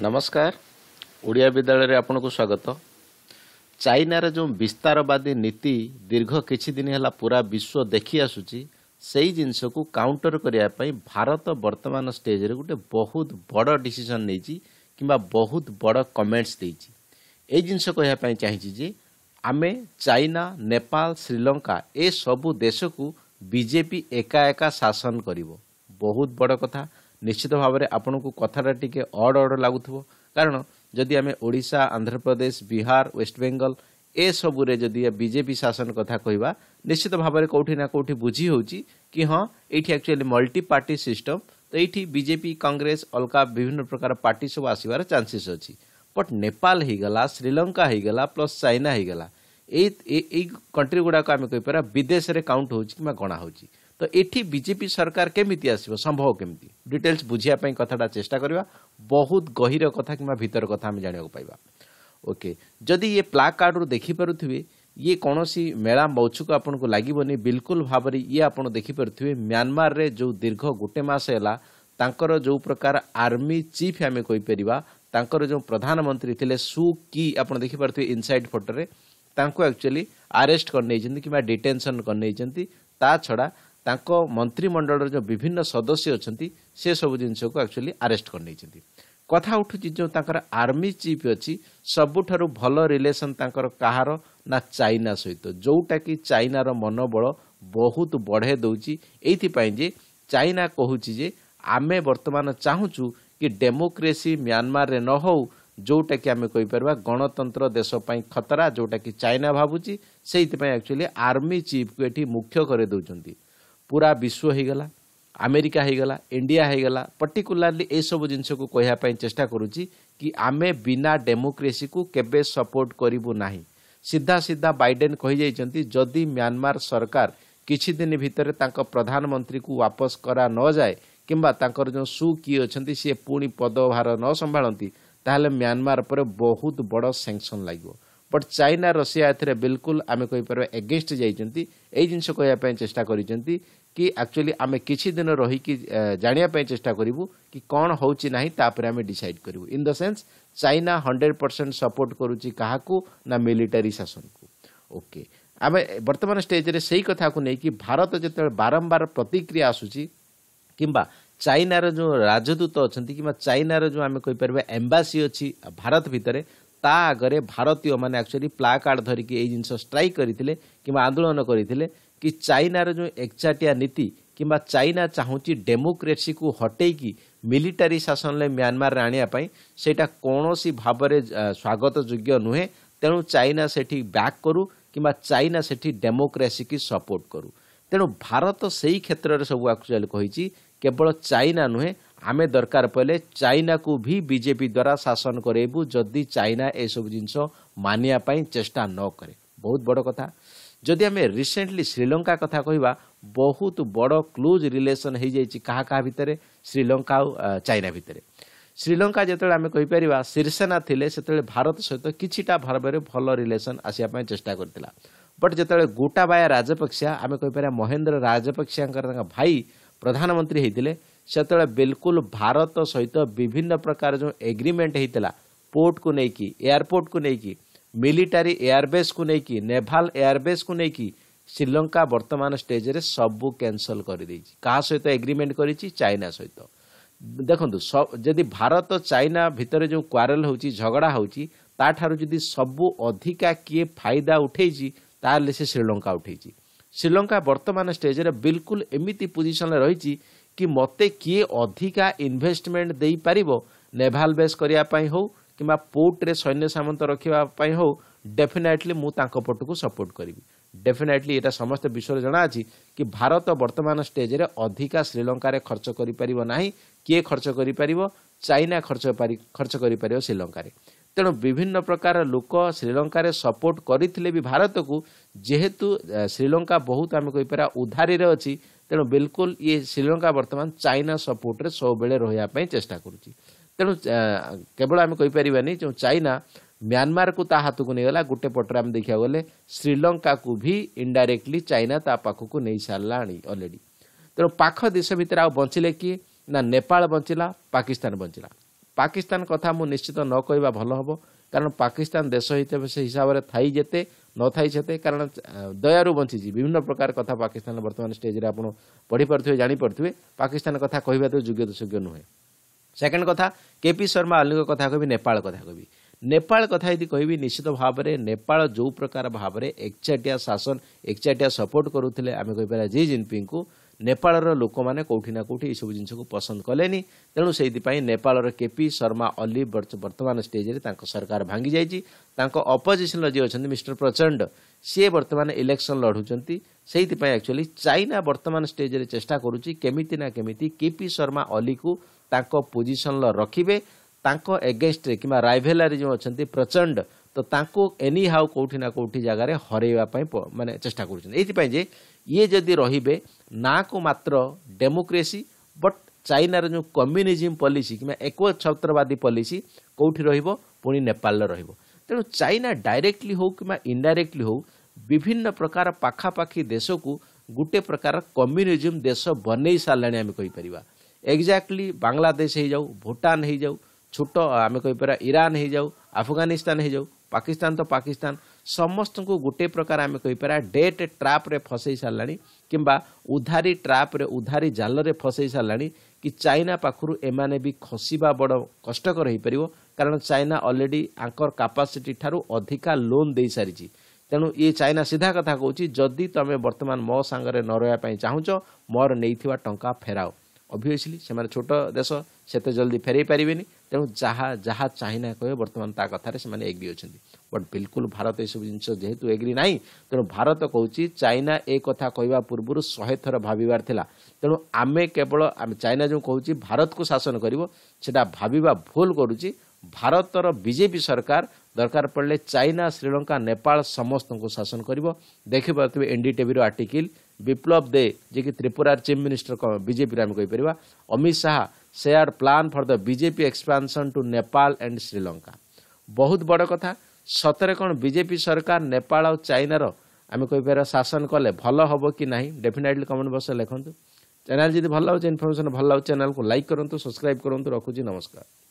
ନମସ୍କାର ଓଡ଼ିଆ ବିଦ୍ୟାଳୟରେ ଆପଣଙ୍କୁ ସ୍ୱାଗତ ଚାଇନାରେ ଯେଉଁ ବିସ୍ତାରବାଦୀ ନୀତି ଦୀର୍ଘ କିଛି ଦିନ ହେଲା ପୁରା ବିଶ୍ୱ ଦେଖିଆସୁଛି ସେଇ ଜିନିଷକୁ କାଉଣ୍ଟର କରିବା ପାଇଁ ଭାରତ ବର୍ତ୍ତମାନ ଷ୍ଟେଜ୍ରେ ଗୋଟେ ବହୁତ ବଡ଼ ଡିସିସନ୍ ନେଇଛି କିମ୍ବା ବହୁତ ବଡ଼ କମେଣ୍ଟସ୍ ଦେଇଛି ଏଇ ଜିନିଷ କହିବା ପାଇଁ ଚାହିଁଛି ଯେ ଆମେ ଚାଇନା ନେପାଳ ଶ୍ରୀଲଙ୍କା ଏସବୁ ଦେଶକୁ ବିଜେପି ଏକା ଏକା ଶାସନ କରିବ ବହୁତ ବଡ଼ କଥା ନିଶ୍ଚିତ ଭାବରେ ଆପଣଙ୍କୁ କଥାଟା ଟିକେ ଅଡ୍ ଅଡ୍ ଲାଗୁଥିବ କାରଣ ଯଦି ଆମେ ଓଡ଼ିଶା ଆନ୍ଧ୍ରପ୍ରଦେଶ ବିହାର ୱେଷ୍ଟବେଙ୍ଗଲ ଏସବୁରେ ଯଦି ବିଜେପି ଶାସନ କଥା କହିବା ନିଶ୍ଚିତ ଭାବରେ କେଉଁଠି ନା କେଉଁଠି ବୁଝି ହେଉଛି କି ହଁ ଏଇଠି ଆକ୍ଚୁଆଲି ମଲ୍ଟି ପାର୍ଟି ସିଷ୍ଟମ ତ ଏଇଠି ବିଜେପି କଂଗ୍ରେସ ଅଲଗା ବିଭିନ୍ନ ପ୍ରକାର ପାର୍ଟି ସବୁ ଆସିବାର ଚାନ୍ସେସ୍ ଅଛି ବଟ୍ ନେପାଳ ହେଇଗଲା ଶ୍ରୀଲଙ୍କା ହେଇଗଲା ପ୍ଲସ୍ ଚାଇନା ହେଇଗଲା ଏଇ ଏଇ କଣ୍ଟ୍ରି ଗୁଡ଼ାକ ଆମେ କହିପାରିବା ବିଦେଶରେ କାଉଣ୍ଟ ହେଉଛି କିମ୍ବା ଗଣା ହେଉଛି तो ये बीजेपी सरकार केमी आस संभव केमी डिटेल्स बुझाप कथा चेस्टा करवा बहुत गहर कथा कि भितर कथ जानक पाइबा ओके जदि ये प्ला कार्ड रु देखिपे ये कौन सी मेला मौछुक आपको लगे बिल्कुल भाव ये आप देखिपे म्यांमार जो दीर्घ गोटे मस है जो प्रकार आर्मी चीफ आम कहींपर जो प्रधानमंत्री थे सु कि आप देखिपे इन सैड फोटो एक्चुअली आरेस्ट कर डिटेनसन कर छड़ा ତାଙ୍କ ମନ୍ତ୍ରିମଣ୍ଡଳର ଯେଉଁ ବିଭିନ୍ନ ସଦସ୍ୟ ଅଛନ୍ତି ସେ ସବୁ ଜିନିଷକୁ ଆକ୍ଚୁଆଲି ଆରେଷ୍ଟ କରିନେଇଛନ୍ତି କଥା ଉଠୁଛି ଯେଉଁ ତାଙ୍କର ଆର୍ମି ଚିଫ୍ ଅଛି ସବୁଠାରୁ ଭଲ ରିଲେସନ୍ ତାଙ୍କର କାହାର ନା ଚାଇନା ସହିତ ଯେଉଁଟାକି ଚାଇନାର ମନୋବଳ ବହୁତ ବଢ଼େଇ ଦେଉଛି ଏଇଥିପାଇଁ ଯେ ଚାଇନା କହୁଛି ଯେ ଆମେ ବର୍ତ୍ତମାନ ଚାହୁଁଛୁ କି ଡେମୋକ୍ରେସି ମ୍ୟାନମାରରେ ନ ହେଉ ଯେଉଁଟାକି ଆମେ କହିପାରିବା ଗଣତନ୍ତ୍ର ଦେଶ ପାଇଁ ଖତରା ଯେଉଁଟାକି ଚାଇନା ଭାବୁଛି ସେଇଥିପାଇଁ ଆକ୍ଚୁଆଲି ଆର୍ମି ଚିଫ୍କୁ ଏଠି ମୁଖ୍ୟ କରିଦେଉଛନ୍ତି ପୁରା ବିଶ୍ୱ ହୋଇଗଲା ଆମେରିକା ହୋଇଗଲା ଇଣ୍ଡିଆ ହୋଇଗଲା ପର୍ଟିକୁଲାରଲି ଏସବୁ ଜିନିଷକୁ କହିବା ପାଇଁ ଚେଷ୍ଟା କରୁଛି କି ଆମେ ବିନା ଡେମୋକ୍ରେସିକୁ କେବେ ସପୋର୍ଟ କରିବୁ ନାହିଁ ସିଧା ସିଧା ବାଇଡେନ୍ କହିଯାଇଛନ୍ତି ଯଦି ମ୍ୟାନମାର ସରକାର କିଛି ଦିନ ଭିତରେ ତାଙ୍କ ପ୍ରଧାନମନ୍ତ୍ରୀକୁ ୱାପସ କରା ନଯାଏ କିମ୍ବା ତାଙ୍କର ଯେଉଁ ସୁ କିଏ ଅଛନ୍ତି ସିଏ ପୁଣି ପଦଭାର ନ ସମ୍ଭାଳନ୍ତି ତାହେଲେ ମ୍ୟାନମାର ଉପରେ ବହୁତ ବଡ଼ ସେଙ୍କସନ୍ ଲାଗିବ ବଟ୍ ଚାଇନା ରଷିଆ ଏଥିରେ ବିଲକୁଲ ଆମେ କହିପାରିବା ଏଗେନଷ୍ଟ ଯାଇଛନ୍ତି ଏଇ ଜିନିଷ କହିବା ପାଇଁ ଚେଷ୍ଟା କରିଛନ୍ତି କି ଆକ୍ଚୁଆଲି ଆମେ କିଛି ଦିନ ରହିକି ଜାଣିବା ପାଇଁ ଚେଷ୍ଟା କରିବୁ କି କ'ଣ ହେଉଛି ନାହିଁ ତାପରେ ଆମେ ଡିସାଇଡ୍ କରିବୁ in the sense China hundred percent support କରୁଛି କାହାକୁ ନା ମିଲିଟାରୀ ଶାସନକୁ ଓକେ ଆମେ ବର୍ତ୍ତମାନ ଷ୍ଟେଜ୍ରେ ସେଇ କଥାକୁ ନେଇକି ଭାରତ ଯେତେବେଳେ ବାରମ୍ବାର ପ୍ରତିକ୍ରିୟା ଆସୁଛି କିମ୍ବା ଚାଇନାର ଯେଉଁ ରାଜଦୂତ ଅଛନ୍ତି କିମ୍ବା ଚାଇନାର ଯେଉଁ ଆମେ କହିପାରିବା ଏମ୍ବାସି ଅଛି ଭାରତ ଭିତରେ ତା ଆଗରେ ଭାରତୀୟମାନେ ଆକ୍ଚୁଆଲି ପ୍ଲା କାର୍ଡ଼ ଧରିକି ଏଇ ଜିନିଷ ଷ୍ଟ୍ରାଇକ୍ କରିଥିଲେ କିମ୍ବା ଆନ୍ଦୋଳନ କରିଥିଲେ କି ଚାଇନାର ଯେଉଁ ଏକଚାଟିଆ ନୀତି କିମ୍ବା ଚାଇନା ଚାହୁଁଛି ଡେମୋକ୍ରେସିକୁ ହଟେଇକି ମିଲିଟାରୀ ଶାସନରେ ମ୍ୟାନମାର ଆଣିବା ପାଇଁ ସେଇଟା କୌଣସି ଭାବରେ ସ୍ୱାଗତ ଯୋଗ୍ୟ ନୁହେଁ ତେଣୁ ଚାଇନା ସେଠି ବ୍ୟାକ୍ କରୁ କିମ୍ବା ଚାଇନା ସେଠି ଡେମୋକ୍ରାସିକୁ ସପୋର୍ଟ କରୁ ତେଣୁ ଭାରତ ସେହି କ୍ଷେତ୍ରରେ ସବୁ ଆକ୍ଚୁଆଲି କହିଛି କେବଳ ଚାଇନା ନୁହେଁ ଆମେ ଦରକାର ପଡ଼ିଲେ ଚାଇନାକୁ ବି ବିଜେପି ଦ୍ୱାରା ଶାସନ କରେଇବୁ ଯଦି ଚାଇନା ଏସବୁ ଜିନିଷ ମାନିବା ପାଇଁ ଚେଷ୍ଟା ନ କରେ ବହୁତ ବଡ଼ କଥା ଯଦି ଆମେ ରିସେଣ୍ଟଲି ଶ୍ରୀଲଙ୍କା କଥା କହିବା ବହୁତ ବଡ଼ କ୍ଲୋଜ୍ ରିଲେସନ୍ ହେଇଯାଇଛି କାହା କାହା ଭିତରେ ଶ୍ରୀଲଙ୍କା ଆଉ ଚାଇନା ଭିତରେ ଶ୍ରୀଲଙ୍କା ଯେତେବେଳେ ଆମେ କହିପାରିବା ଶିରିସେନା ଥିଲେ ସେତେବେଳେ ଭାରତ ସହିତ କିଛିଟା ଭାବରେ ଭଲ ରିଲେସନ୍ ଆସିବା ପାଇଁ ଚେଷ୍ଟା କରିଥିଲା ବଟ୍ ଯେତେବେଳେ ଗୋଟାବାୟା ରାଜପକ୍ଷ ଆମେ କହିପାରିବା ମହେନ୍ଦ୍ର ରାଜପକ୍ଷଙ୍କ ତାଙ୍କ ଭାଇ ପ୍ରଧାନମନ୍ତ୍ରୀ ହେଇଥିଲେ ସେତେବେଳେ ବିଲକୁଲ ଭାରତ ସହିତ ବିଭିନ୍ନ ପ୍ରକାର ଯେଉଁ ଏଗ୍ରିମେଣ୍ଟ ହେଇଥିଲା ପୋର୍ଟକୁ ନେଇକି ଏୟାରପୋର୍ଟକୁ ନେଇକି ମିଲିଟାରୀ ଏୟାରବେସ୍କୁ ନେଇକି ନେଭାଲ ଏୟାରବେସ୍କୁ ନେଇକି ଶ୍ରୀଲଙ୍କା ବର୍ତ୍ତମାନ ଷ୍ଟେଜ୍ରେ ସବୁ କ୍ୟାନସଲ୍ କରିଦେଇଛି କାହା ସହିତ ଏଗ୍ରିମେଣ୍ଟ କରିଛି ଚାଇନା ସହିତ ଦେଖନ୍ତୁ ଯଦି ଭାରତ ଚାଇନା ଭିତରେ ଯେଉଁ କ୍ୱାରେଲ୍ ହେଉଛି ଝଗଡ଼ା ହେଉଛି ତାଠାରୁ ଯଦି ସବୁ ଅଧିକା କିଏ ଫାଇଦା ଉଠେଇଛି ତାହେଲେ ସେ ଶ୍ରୀଲଙ୍କା ଉଠେଇଛି ଶ୍ରୀଲଙ୍କା ବର୍ତ୍ତମାନ ଷ୍ଟେଜ୍ରେ ବିଲକୁଲ ଏମିତି ପୋଜିସନ୍ରେ ରହିଛି କି ମୋତେ କିଏ ଅଧିକା ଇନଭେଷ୍ଟମେଣ୍ଟ ଦେଇପାରିବ ନେଭାଲ ବେସ୍ କରିବା ପାଇଁ ହେଉ କିମ୍ବା ପୋର୍ଟରେ ସୈନ୍ୟ ସାମନ୍ତ ରଖିବା ପାଇଁ ହେଉ ଡେଫିନାଇଟଲି ମୁଁ ତାଙ୍କ ପଟକୁ ସପୋର୍ଟ କରିବି ଡେଫିନାଇଟଲି ଏଇଟା ସମସ୍ତ ବିଶ୍ୱରେ ଜଣାଅଛି କି ଭାରତ ବର୍ତ୍ତମାନ ଷ୍ଟେଜ୍ରେ ଅଧିକା ଶ୍ରୀଲଙ୍କାରେ ଖର୍ଚ୍ଚ କରିପାରିବ ନାହିଁ କିଏ ଖର୍ଚ୍ଚ କରିପାରିବ ଚାଇନା ଖର୍ଚ୍ଚ ଖର୍ଚ୍ଚ କରିପାରିବ ଶ୍ରୀଲଙ୍କାରେ ତେଣୁ ବିଭିନ୍ନ ପ୍ରକାର ଲୋକ ଶ୍ରୀଲଙ୍କାରେ ସପୋର୍ଟ କରିଥିଲେ ବି ଭାରତକୁ ଯେହେତୁ ଶ୍ରୀଲଙ୍କା ବହୁତ ଆମେ କହିପାରିବା ଉଧାରିରେ ଅଛି ତେଣୁ ବିଲକୁଲ ଇଏ ଶ୍ରୀଲଙ୍କା ବର୍ତ୍ତମାନ ଚାଇନା ସପୋର୍ଟରେ ସବୁବେଳେ ରହିବା ପାଇଁ ଚେଷ୍ଟା କରୁଛି ତେଣୁ କେବଳ ଆମେ କହିପାରିବାନି ଯେଉଁ ଚାଇନା ମ୍ୟାନମାରକୁ ତା ହାତକୁ ନେଇଗଲା ଗୋଟେ ପଟରେ ଆମେ ଦେଖିବାକୁ ଗଲେ ଶ୍ରୀଲଙ୍କାକୁ ବି ଇନଡାଇରେକ୍ଟଲି ଚାଇନା ତା ପାଖକୁ ନେଇସାରିଲାଣି ଅଲରେଡ଼ି ତେଣୁ ପାଖ ଦେଶ ଭିତରେ ଆଉ ବଞ୍ଚିଲେ କିଏ ନା ନେପାଳ ବଞ୍ଚିଲା ପାକିସ୍ତାନ ବଞ୍ଚିଲା ପାକିସ୍ତାନ କଥା ମୁଁ ନିଶ୍ଚିତ ନ କହିବା ଭଲ ହେବ କାରଣ ପାକିସ୍ତାନ ଦେଶ ହେଇଥିବ ସେ ହିସାବରେ ଥାଇ ଯେତେ ନଥାଇ ସେତେ କାରଣ ଦୟାରୁ ବଞ୍ଚିଛି ବିଭିନ୍ନ ପ୍ରକାର କଥା ପାକିସ୍ତାନ ବର୍ତ୍ତମାନ ଷ୍ଟେଜ୍ରେ ଆପଣ ପଢ଼ିପାରୁଥିବେ ଜାଣିପାରୁଥିବେ ପାକିସ୍ତାନ କଥା କହିବା ତ ଯୋଗ୍ୟ ଯୋଗ୍ୟ ନୁହେଁ ସେକେଣ୍ଡ କଥା କେପି ଶର୍ମା ଅଲିଙ୍କ କଥା କହିବି ନେପାଳ କଥା କହିବି ନେପାଳ କଥା ଯଦି କହିବି ନିଶ୍ଚିତ ଭାବରେ ନେପାଳ ଯେଉଁ ପ୍ରକାର ଭାବରେ ଏକଚାଟିଆ ଶାସନ ଏକଚାଟିଆ ସପୋର୍ଟ କରୁଥିଲେ ଆମେ କହିପାରିବା ଜି ଜିନପିଙ୍ଗଙ୍କୁ नेप र लोक न केसु जिसक पसन्द कले ति शर्मा अल्ली बर्तमान स्टेज सरकार अपोजिशन अपोजिसन र जिन् मिष्टर प्रचण्ड बर्तमान वर्तमा इलेक्सन लडुप एक्चुअली चाइना बर्तमान स्टेज चेष्टा गरमिति न केमिति केपि शर्मा अल्लीको तोजिसन रकगेस्ट्रिया रभेला जो प्रचण्ड ତ ତାଙ୍କୁ ଏନି ହାଉ କେଉଁଠି ନା କେଉଁଠି ଜାଗାରେ ହରାଇବା ପାଇଁ ମାନେ ଚେଷ୍ଟା କରୁଛନ୍ତି ଏଇଥିପାଇଁ ଯେ ଇଏ ଯଦି ରହିବେ ନାଁକୁ ମାତ୍ର ଡେମୋକ୍ରେସି ବଟ୍ ଚାଇନାର ଯେଉଁ କମ୍ୟୁନିଜିମ୍ ପଲିସି କିମ୍ବା ଏକ ଛତ୍ରବାଦୀ ପଲିସି କେଉଁଠି ରହିବ ପୁଣି ନେପାଳରେ ରହିବ ତେଣୁ ଚାଇନା ଡାଇରେକ୍ଟଲି ହେଉ କିମ୍ବା ଇନ୍ଡାଇରେକ୍ଟଲି ହେଉ ବିଭିନ୍ନ ପ୍ରକାର ପାଖାପାଖି ଦେଶକୁ ଗୋଟିଏ ପ୍ରକାର କମ୍ୟୁନିଜିମ୍ ଦେଶ ବନେଇ ସାରିଲାଣି ଆମେ କହିପାରିବା ଏକ୍ଜାକ୍ଟଲି ବାଂଲାଦେଶ ହେଇଯାଉ ଭୁଟାନ ହେଇଯାଉ ଛୋଟ ଆମେ କହିପାରିବା ଇରାନ ହେଇଯାଉ ଆଫଗାନିସ୍ତାନ ହେଇଯାଉ ପାକିସ୍ତାନ ତ ପାକିସ୍ତାନ ସମସ୍ତଙ୍କୁ ଗୋଟିଏ ପ୍ରକାର ଆମେ କହିପାରିବା ଡେଟ୍ ଟ୍ରାପ୍ରେ ଫସେଇ ସାରିଲାଣି କିମ୍ବା ଉଧାରି ଟ୍ରାପ୍ରେ ଉଧାରି ଜାଲରେ ଫସେଇ ସାରିଲାଣି କି ଚାଇନା ପାଖରୁ ଏମାନେ ବି ଖସିବା ବଡ଼ କଷ୍ଟକର ହୋଇପାରିବ କାରଣ ଚାଇନା ଅଲରେଡ଼ି ଆଙ୍କର କାପାସିଟି ଠାରୁ ଅଧିକା ଲୋନ୍ ଦେଇସାରିଛି ତେଣୁ ଇଏ ଚାଇନା ସିଧା କଥା କହୁଛି ଯଦି ତୁମେ ବର୍ତ୍ତମାନ ମୋ ସାଙ୍ଗରେ ନ ରହିବା ପାଇଁ ଚାହୁଁଛ ମୋର ନେଇଥିବା ଟଙ୍କା ଫେରାଅ ଅଭିଭାଷଲି ସେମାନେ ଛୋଟ ଦେଶ ସେତେ ଜଲ୍ଦି ଫେରାଇ ପାରିବେନି ତେଣୁ ଯାହା ଯାହା ଚାହିଁନା କହିବେ ବର୍ତ୍ତମାନ ତା କଥାରେ ସେମାନେ ଏଗ୍ରି ଅଛନ୍ତି ବଟ୍ ବିଲକୁଲ ଭାରତ ଏସବୁ ଜିନିଷ ଯେହେତୁ ଏଗ୍ରି ନାହିଁ ତେଣୁ ଭାରତ କହୁଛି ଚାଇନା ଏ କଥା କହିବା ପୂର୍ବରୁ ଶହେ ଥର ଭାବିବାର ଥିଲା ତେଣୁ ଆମେ କେବଳ ଆମେ ଚାଇନା ଯେଉଁ କହୁଛି ଭାରତକୁ ଶାସନ କରିବ ସେଟା ଭାବିବା ଭୁଲ କରୁଛି ଭାରତର ବିଜେପି ସରକାର ଦରକାର ପଡ଼ିଲେ ଚାଇନା ଶ୍ରୀଲଙ୍କା ନେପାଳ ସମସ୍ତଙ୍କୁ ଶାସନ କରିବ ଦେଖିପାରୁଥିବେ ଏନ୍ଡିଟିଭିର ଆର୍ଟିକିଲ୍ ବିପ୍ଲବ ଦେ ଯିଏକି ତ୍ରିପୁରାର ଚିଫ୍ ମିନିଷ୍ଟର ବିଜେପିରେ ଆମେ କହିପାରିବା Amit Shah shared plan for the BJP expansion to Nepal and Sri Lanka. ବହୁତ ବଡ଼ କଥା ସତରେ କ'ଣ ବିଜେପି ସରକାର ନେପାଳ ଆଉ ଚାଇନାର ଆମେ କହିପାରିବା ଶାସନ କଲେ ଭଲ ହେବ କି ନାହିଁ ଡେଫିନେଟଲି କମେଣ୍ଟ ବକ୍ସରେ ଲେଖନ୍ତୁ ଚ୍ୟାନେଲ୍ ଯଦି ଭଲ ଲାଗୁଛି ଇନଫର୍ମେସନ୍ ଭଲ ଲାଗୁଛି ଚ୍ୟାନେଲ୍କୁ ଲାଇକ୍ କରନ୍ତୁ ସବସ୍କ୍ରାଇବ୍ କରନ୍ତୁ ରଖୁଛି ନମସ୍କାର